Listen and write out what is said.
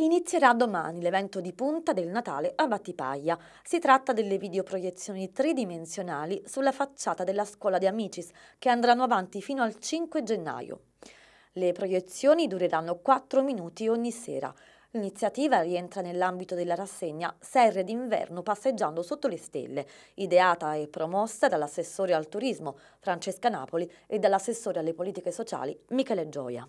Inizierà domani l'evento di punta del Natale a Battipaglia. Si tratta delle videoproiezioni tridimensionali sulla facciata della scuola di Amicis che andranno avanti fino al 5 gennaio. Le proiezioni dureranno 4 minuti ogni sera. L'iniziativa rientra nell'ambito della rassegna Serre d'inverno passeggiando sotto le stelle, ideata e promossa dall'assessore al turismo Francesca Napoli e dall'assessore alle politiche sociali Michele Gioia.